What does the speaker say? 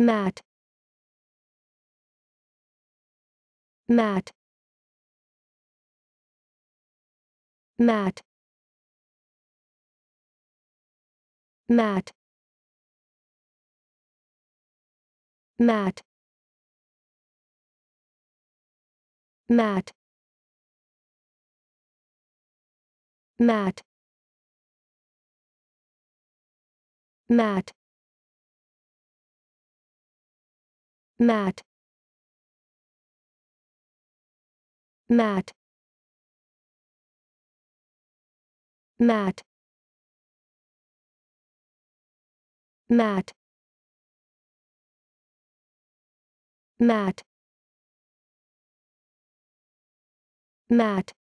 Matt. Matt. Matt. Matt. Matt. Matt. Matt. Matt. Matt. Matt. Matt. Matt. Matt. Matt.